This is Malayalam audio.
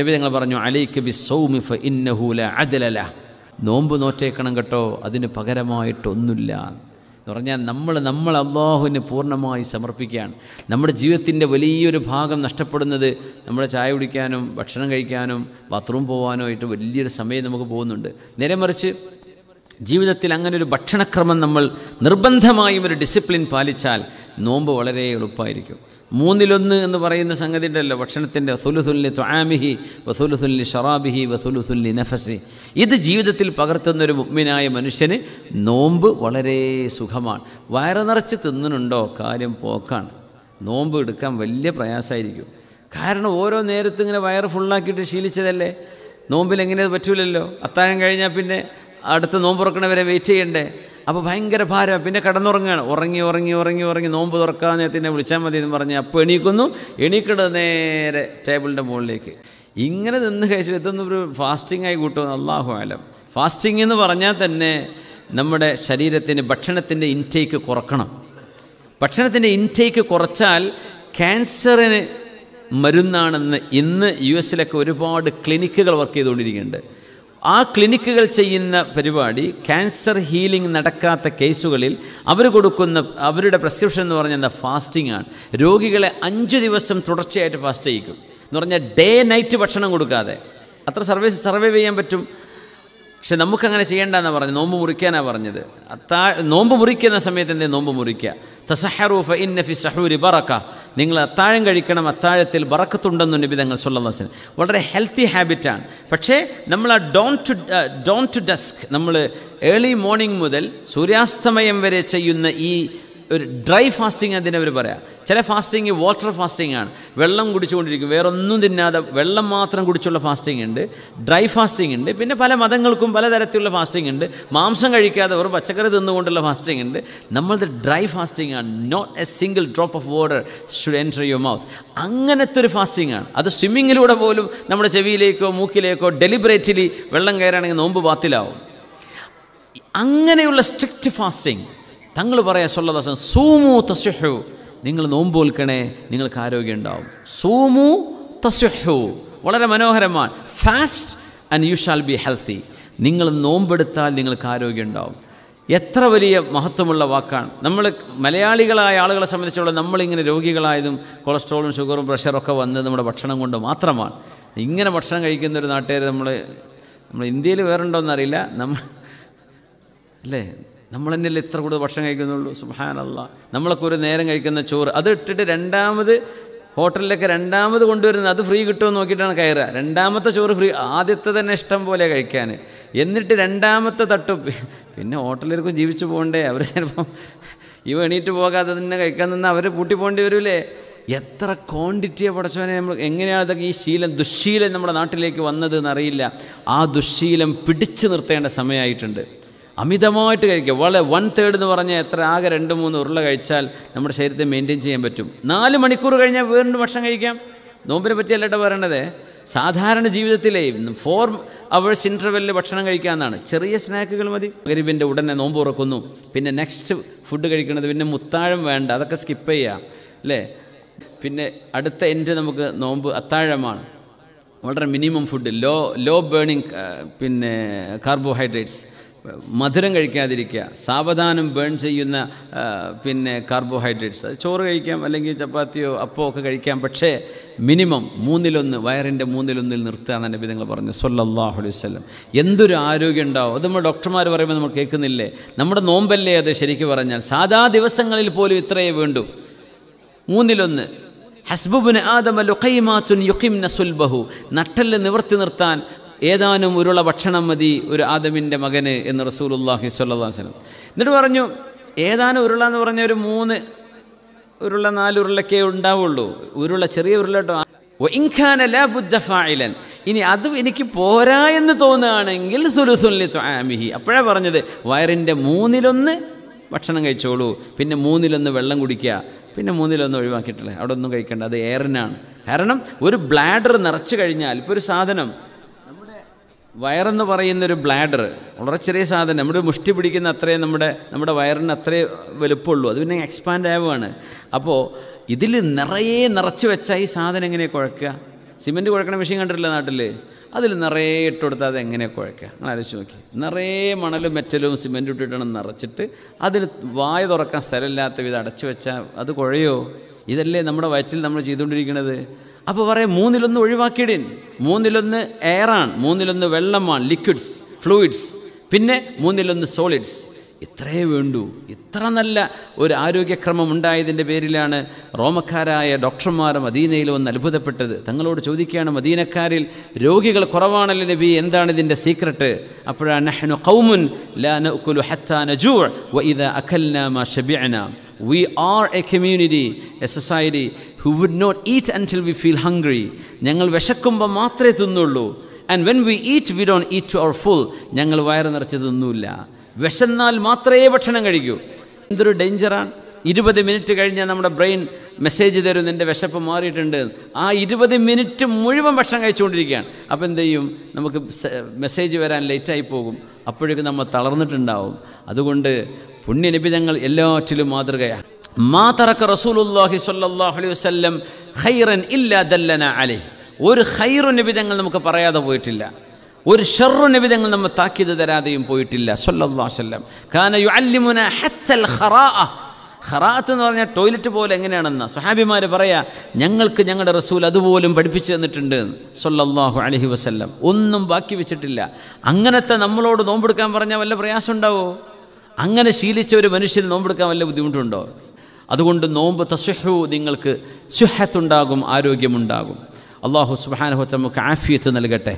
നബി ഞങ്ങൾ പറഞ്ഞു അലൈക്ക് ബി സൗമിഫ് ഇന്നഹൂല അതിലല നോമ്പ് നോറ്റേക്കണം കേട്ടോ അതിന് പകരമായിട്ടൊന്നുമില്ല എന്ന് പറഞ്ഞാൽ നമ്മൾ നമ്മൾ അള്ളാഹുവിന് പൂർണ്ണമായി സമർപ്പിക്കുകയാണ് നമ്മുടെ ജീവിതത്തിൻ്റെ വലിയൊരു ഭാഗം നഷ്ടപ്പെടുന്നത് നമ്മുടെ ചായ കുടിക്കാനും ഭക്ഷണം കഴിക്കാനും ബാത്റൂം പോകാനോ ആയിട്ട് വലിയൊരു സമയം നമുക്ക് പോകുന്നുണ്ട് നേരെ മറിച്ച് ജീവിതത്തിൽ അങ്ങനെ ഒരു ഭക്ഷണക്രമം നമ്മൾ നിർബന്ധമായും ഒരു ഡിസിപ്ലിൻ പാലിച്ചാൽ നോമ്പ് വളരെ എളുപ്പമായിരിക്കും മൂന്നിലൊന്ന് എന്ന് പറയുന്ന സംഗതി ഉണ്ടല്ലോ ഭക്ഷണത്തിൻ്റെ സുലുസുല്ലി ത്വാമിഹി വസുലുസുല്ലി ഷറാബിഹി വസുലുസുല്ലി നഫസി ഇത് ജീവിതത്തിൽ പകർത്തുന്ന ഒരു മുഗ്മിനായ മനുഷ്യന് നോമ്പ് വളരെ സുഖമാണ് വയറ് നിറച്ച് തിന്നുന്നുണ്ടോ കാര്യം പോക്കാണ് നോമ്പ് എടുക്കാൻ വലിയ പ്രയാസമായിരിക്കും കാരണം ഓരോ നേരത്തും ഇങ്ങനെ വയറ് ഫുള്ളാക്കിയിട്ട് ശീലിച്ചതല്ലേ നോമ്പിൽ എങ്ങനെ പറ്റൂലല്ലോ അത്താഴം കഴിഞ്ഞാൽ പിന്നെ അടുത്ത നോമ്പ് തുറക്കണവരെ വെയിറ്റ് ചെയ്യണ്ടേ അപ്പോൾ ഭയങ്കര ഭാരം പിന്നെ കിടന്നുറങ്ങുകയാണ് ഉറങ്ങി ഉറങ്ങി ഉറങ്ങി ഉറങ്ങി നോമ്പ് തുറക്കാൻ നേരത്തിനെ വിളിച്ചാൽ മതി എന്ന് പറഞ്ഞ് അപ്പോൾ എണീക്കുന്നു എണീക്കണത് നേരെ ടേബിളിൻ്റെ മുകളിലേക്ക് ഇങ്ങനെ നിന്ന് കഴിച്ചിട്ട് ഇതൊന്നും ഒരു ഫാസ്റ്റിംഗ് ആയി കൂട്ടുമെന്ന് അള്ളാഹു ആലം ഫാസ്റ്റിംഗ് എന്ന് പറഞ്ഞാൽ തന്നെ നമ്മുടെ ശരീരത്തിന് ഭക്ഷണത്തിൻ്റെ ഇൻടേക്ക് കുറക്കണം ഭക്ഷണത്തിൻ്റെ ഇൻടേക്ക് കുറച്ചാൽ ക്യാൻസറിന് മരുന്നാണെന്ന് ഇന്ന് യു എസിലൊക്കെ ഒരുപാട് ക്ലിനിക്കുകൾ വർക്ക് ചെയ്തുകൊണ്ടിരിക്കുന്നുണ്ട് ആ ക്ലിനിക്കുകൾ ചെയ്യുന്ന പരിപാടി ക്യാൻസർ ഹീലിംഗ് നടക്കാത്ത കേസുകളിൽ അവർ കൊടുക്കുന്ന അവരുടെ പ്രിസ്ക്രിപ്ഷൻ എന്ന് പറയുന്ന ഫാസ്റ്റിംഗ് ആണ് രോഗികളെ അഞ്ച് ദിവസം തുടർച്ചയായിട്ട് ഫാസ്റ്റ് ചെയ്യിക്കും എന്ന് പറഞ്ഞാൽ ഡേ നൈറ്റ് ഭക്ഷണം കൊടുക്കാതെ അത്ര സർവേ സർവേ ചെയ്യാൻ പറ്റും പക്ഷെ നമുക്കങ്ങനെ ചെയ്യേണ്ടെന്നാണ് പറഞ്ഞത് നോമ്പ് മുറിക്കാനാണ് പറഞ്ഞത് അത്താ നോമ്പ് മുറിക്കുന്ന സമയത്ത് എന്തേ നോമ്പ് മുറിക്കുക തസഹറൂഫ നഫി സഹൂരി ബറക്ക നിങ്ങൾ അത്താഴം കഴിക്കണം അത്താഴത്തിൽ ബറക്കത്തുണ്ടെന്നു നബി തങ്ങൾ സുല്ലാസിന് വളരെ ഹെൽത്തി ഹാബിറ്റാണ് പക്ഷേ നമ്മൾ ആ dawn to dawn to dusk നമ്മൾ ഏർലി മോർണിംഗ് മുതൽ സൂര്യാസ്തമയം വരെ ചെയ്യുന്ന ഈ ഒരു ഡ്രൈ ഫാസ്റ്റിംഗ് അതിനെ അവർ പറയാം ചില ഫാസ്റ്റിംഗ് വാട്ടർ ഫാസ്റ്റിംഗ് ആണ് വെള്ളം കുടിച്ചുകൊണ്ടിരിക്കും വേറൊന്നും തിന്നാതെ വെള്ളം മാത്രം കുടിച്ചുള്ള ഫാസ്റ്റിംഗ് ഉണ്ട് ഡ്രൈ ഫാസ്റ്റിംഗ് ഉണ്ട് പിന്നെ പല മതങ്ങൾക്കും പലതരത്തിലുള്ള ഫാസ്റ്റിംഗ് ഉണ്ട് മാംസം കഴിക്കാതെ വെറും പച്ചക്കറി തിന്നുകൊണ്ടുള്ള ഫാസ്റ്റിംഗ് ഉണ്ട് നമ്മളത് ഡ്രൈ ഫാസ്റ്റിംഗ് ആണ് not a single drop of water should entry your mouth അങ്ങനത്തെ ഒരു ഫാസ്റ്റിംഗ് ആണ് അത് സ്വിമ്മിങ്ങിലൂടെ പോലും നമ്മുടെ ചെവിയിലേക്കോ മൂക്കിലേക്കോ ഡെലിബറേറ്റ്ലി വെള്ളം കയറുകയാണെങ്കിൽ നോമ്പ് പാത്തിലാവും അങ്ങനെയുള്ള സ്ട്രിക്റ്റ് ഫാസ്റ്റിംഗ് തങ്ങൾ പറയാ സൊല്ലദാസൻ സൂമു തസ്വഹു നിങ്ങൾ നോമ്പ് വിൽക്കണേ നിങ്ങൾക്ക് ആരോഗ്യം ഉണ്ടാവും സൂമു തസ്വഹു വളരെ മനോഹരമാണ് fast and you shall be healthy നിങ്ങൾ നോമ്പെടുത്താൽ നിങ്ങൾക്ക് ആരോഗ്യം ഉണ്ടാവും എത്ര വലിയ മഹത്വമുള്ള വാക്കാണ് നമ്മൾ മലയാളികളായ ആളുകളെ സംബന്ധിച്ചുള്ള നമ്മളിങ്ങനെ രോഗികളായതും കൊളസ്ട്രോളും ഷുഗറും പ്രഷറൊക്കെ വന്ന് നമ്മുടെ ഭക്ഷണം കൊണ്ട് മാത്രമാണ് ഇങ്ങനെ ഭക്ഷണം കഴിക്കുന്ന ഒരു നാട്ടുകാർ നമ്മൾ നമ്മൾ ഇന്ത്യയിൽ വേറെ വേറുണ്ടോയെന്നറിയില്ല നമ്മൾ അല്ലേ നമ്മൾ തന്നെയല്ലേ ഇത്ര കൂടുതൽ ഭക്ഷണം കഴിക്കുന്നുള്ളൂ സുഹാനല്ല നമ്മളൊക്കെ ഒരു നേരം കഴിക്കുന്ന ചോറ് അത് ഇട്ടിട്ട് രണ്ടാമത് ഹോട്ടലിലൊക്കെ രണ്ടാമത് കൊണ്ടുവരുന്നത് അത് ഫ്രീ കിട്ടുമെന്ന് നോക്കിയിട്ടാണ് കയറുക രണ്ടാമത്തെ ചോറ് ഫ്രീ ആദ്യത്തെ തന്നെ ഇഷ്ടം പോലെ കഴിക്കാൻ എന്നിട്ട് രണ്ടാമത്തെ തട്ടു പിന്നെ ഹോട്ടലിലേക്കും ജീവിച്ചു പോകണ്ടേ അവർ ചിലപ്പം ഇവ എണീറ്റ് പോകാതെ തന്നെ കഴിക്കാൻ നിന്ന് അവർ പൂട്ടി പോകേണ്ടി വരില്ലേ എത്ര ക്വാണ്ടിറ്റിയെ പഠിച്ചവനെ നമ്മൾ എങ്ങനെയാണ് ഇതൊക്കെ ഈ ശീലം ദുശ്ശീലം നമ്മുടെ നാട്ടിലേക്ക് വന്നതെന്നറിയില്ല ആ ദുശ്ശീലം പിടിച്ചു നിർത്തേണ്ട സമയമായിട്ടുണ്ട് അമിതമായിട്ട് കഴിക്കുക വളരെ വൺ തേർഡ് എന്ന് പറഞ്ഞാൽ എത്ര ആകെ രണ്ട് മൂന്ന് ഉരുള കഴിച്ചാൽ നമ്മുടെ ശരീരത്തെ മെയിൻറ്റെയിൻ ചെയ്യാൻ പറ്റും നാല് മണിക്കൂർ കഴിഞ്ഞാൽ വീണ്ടും ഭക്ഷണം കഴിക്കാം നോമ്പിനെ പറ്റിയല്ലട്ടോ പറയണത് സാധാരണ ജീവിതത്തിലെ ഫോർ അവേഴ്സ് ഇൻ്റർവെല്ലിൽ ഭക്ഷണം കഴിക്കാമെന്നാണ് ചെറിയ സ്നാക്കുകൾ മതി ഗരീബിൻ്റെ ഉടനെ നോമ്പ് ഉറക്കുന്നു പിന്നെ നെക്സ്റ്റ് ഫുഡ് കഴിക്കുന്നത് പിന്നെ മുത്താഴം വേണ്ട അതൊക്കെ സ്കിപ്പ് ചെയ്യുക അല്ലേ പിന്നെ അടുത്ത എൻ്റെ നമുക്ക് നോമ്പ് അത്താഴമാണ് വളരെ minimum food low low burning പിന്നെ കാർബോഹൈഡ്രേറ്റ്സ് മധുരം കഴിക്കാതിരിക്കുക സാവധാനം ബേൺ ചെയ്യുന്ന പിന്നെ കാർബോഹൈഡ്രേറ്റ്സ് ചോറ് കഴിക്കാം അല്ലെങ്കിൽ ചപ്പാത്തിയോ അപ്പോ ഒക്കെ കഴിക്കാം പക്ഷേ മിനിമം മൂന്നിലൊന്ന് വയറിൻ്റെ മൂന്നിലൊന്നിൽ എന്ന് നബി നിങ്ങൾ പറഞ്ഞു സൊല്ലാഹു അലൈഹി വല്ലം എന്തൊരു ആരോഗ്യം ഉണ്ടാവും അത് നമ്മൾ ഡോക്ടർമാർ പറയുമ്പോൾ നമ്മൾ കേൾക്കുന്നില്ലേ നമ്മുടെ നോമ്പല്ലേ അത് ശരിക്കും പറഞ്ഞാൽ സാധാ ദിവസങ്ങളിൽ പോലും ഇത്രയേ വേണ്ടൂ മൂന്നിലൊന്ന് ഹസ്ബുബിന് ആദമ ലുഖൈമാൻ യുഖിം നസുൽബഹു നട്ടല് നിവർത്തി നിർത്താൻ ഏതാനും ഉരുള ഭക്ഷണം മതി ഒരു ആദമിൻ്റെ മകന് എന്ന് റസൂലുല്ലാഹി വസ്ലം എന്നിട്ട് പറഞ്ഞു ഏതാനും ഉരുള എന്ന് പറഞ്ഞ ഒരു മൂന്ന് ഉരുള നാല് ഉരുളക്കേ ഉണ്ടാവുള്ളൂ ഉരുള ചെറിയ ഉരുളട്ടോ കേട്ടോ ഇനി അത് എനിക്ക് പോരാ എന്ന് തോന്നുകയാണെങ്കിൽ അപ്പോഴാണ് പറഞ്ഞത് വയറിൻ്റെ മൂന്നിലൊന്ന് ഭക്ഷണം കഴിച്ചോളൂ പിന്നെ മൂന്നിലൊന്ന് വെള്ളം കുടിക്കുക പിന്നെ മൂന്നിലൊന്ന് ഒഴിവാക്കിയിട്ടില്ല അവിടെ ഒന്നും കഴിക്കേണ്ട അത് എയറിനാണ് കാരണം ഒരു ബ്ലാഡർ നിറച്ചു കഴിഞ്ഞാൽ ഇപ്പോൾ ഒരു സാധനം വയറെന്ന് പറയുന്നൊരു ബ്ലാഡർ വളരെ ചെറിയ സാധനം നമ്മുടെ മുഷ്ടി പിടിക്കുന്ന അത്രയും നമ്മുടെ നമ്മുടെ വയറിന് അത്രേ വലുപ്പമുള്ളൂ അത് പിന്നെ എക്സ്പാൻഡ് ആവുകയാണ് അപ്പോൾ ഇതിൽ നിറയെ നിറച്ച് വെച്ചാൽ ഈ സാധനം എങ്ങനെ കുഴക്കുക സിമെൻറ്റ് കുഴക്കണ മെഷീൻ കണ്ടിട്ടില്ല നാട്ടിൽ അതിൽ നിറയെ ഇട്ട് കൊടുത്താൽ അത് എങ്ങനെ കുഴക്കുക നിങ്ങൾ ആലോചിച്ച് നോക്കി നിറയെ മണലും മെറ്റലും സിമെൻറ്റ് ഇട്ടിട്ടാണ് നിറച്ചിട്ട് അതിന് വായ തുറക്കാൻ സ്ഥലമില്ലാത്ത വിധം അടച്ചു വെച്ചാൽ അത് കുഴയോ ഇതല്ലേ നമ്മുടെ വയറ്റിൽ നമ്മൾ ചെയ്തുകൊണ്ടിരിക്കുന്നത് അപ്പോൾ പറയാം മൂന്നിലൊന്ന് ഒഴിവാക്കിയിടീൻ മൂന്നിലൊന്ന് എയറാണ് മൂന്നിലൊന്ന് വെള്ളമാണ് ലിക്വിഡ്സ് ഫ്ലൂയിഡ്സ് പിന്നെ മൂന്നിലൊന്ന് സോളിഡ്സ് ഇത്രയേ വേണ്ടൂ ഇത്ര നല്ല ഒരു ആരോഗ്യക്രമം ഉണ്ടായതിൻ്റെ പേരിലാണ് റോമക്കാരായ ഡോക്ടർമാർ മദീനയിൽ വന്ന് അത്ഭുതപ്പെട്ടത് തങ്ങളോട് ചോദിക്കുകയാണ് മദീനക്കാരിൽ രോഗികൾ കുറവാണല്ലോ നബി എന്താണ് ഇതിൻ്റെ സീക്രട്ട് അപ്പോഴാണ് ലാ ഹത്താ മാ we are a community a society who would not eat until we feel hungry ഞങ്ങൾ വിശക്കുമ്പോൾ മാത്രമേ തിന്നുള്ളൂ and when we eat we don't eat to our full ഞങ്ങൾ വയറ് നിറച്ച് തിന്നൂല്ല വിശന്നാൽ മാത്രമേ ഭക്ഷണം കഴിക്കൂ എന്തൊരു ഡേഞ്ചറാണ് ഇരുപത് മിനിറ്റ് കഴിഞ്ഞാൽ നമ്മുടെ ബ്രെയിൻ മെസ്സേജ് തരും എൻ്റെ വിശപ്പ് മാറിയിട്ടുണ്ട് ആ ഇരുപത് മിനിറ്റ് മുഴുവൻ ഭക്ഷണം കഴിച്ചുകൊണ്ടിരിക്കുകയാണ് അപ്പോൾ എന്ത് ചെയ്യും നമുക്ക് മെസ്സേജ് വരാൻ ലേറ്റായി പോകും അപ്പോഴേക്കും നമ്മൾ തളർന്നിട്ടുണ്ടാവും അതുകൊണ്ട് പുണ്യനിബിധങ്ങൾ എല്ലാറ്റിലും മാതൃകയാണ് മാ റസൂലുള്ളാഹി റസൂലുല്ലാഹി അലൈഹി വസ്ല്ലം ഖൈറൻ ഇല്ലാ ദല്ലന അലൈഹി ഒരു ഖൈറു നിബിതങ്ങൾ നമുക്ക് പറയാതെ പോയിട്ടില്ല ഒരു ഷർറു നിബിതങ്ങൾ നമ്മൾ താക്കീത് തരാതെയും പോയിട്ടില്ല അലൈഹി വസല്ലം കാന യു അല്ലിമുന ഹത്തൽ ഖറാ ഖറാത്ത് എന്ന് പറഞ്ഞാൽ ടോയ്ലറ്റ് പോലെ എങ്ങനെയാണെന്ന് സുഹാബിമാർ പറയാ ഞങ്ങൾക്ക് ഞങ്ങളുടെ റസൂൽ അതുപോലും പഠിപ്പിച്ചു തന്നിട്ടുണ്ട് സൊല്ലാഹു അലഹി വസ്ല്ലം ഒന്നും ബാക്കി വെച്ചിട്ടില്ല അങ്ങനത്തെ നമ്മളോട് നോമ്പെടുക്കാൻ പറഞ്ഞാൽ വല്ല പ്രയാസം ഉണ്ടാവോ അങ്ങനെ ശീലിച്ച ഒരു മനുഷ്യന് നോമ്പെടുക്കാൻ വല്ല ബുദ്ധിമുട്ടുണ്ടോ അതുകൊണ്ട് നോമ്പ് തസ്വഹു നിങ്ങൾക്ക് സുഹത്തുണ്ടാകും ആരോഗ്യമുണ്ടാകും അള്ളാഹു സുബാനഹു നമുക്ക് ആഫിയത്ത് നൽകട്ടെ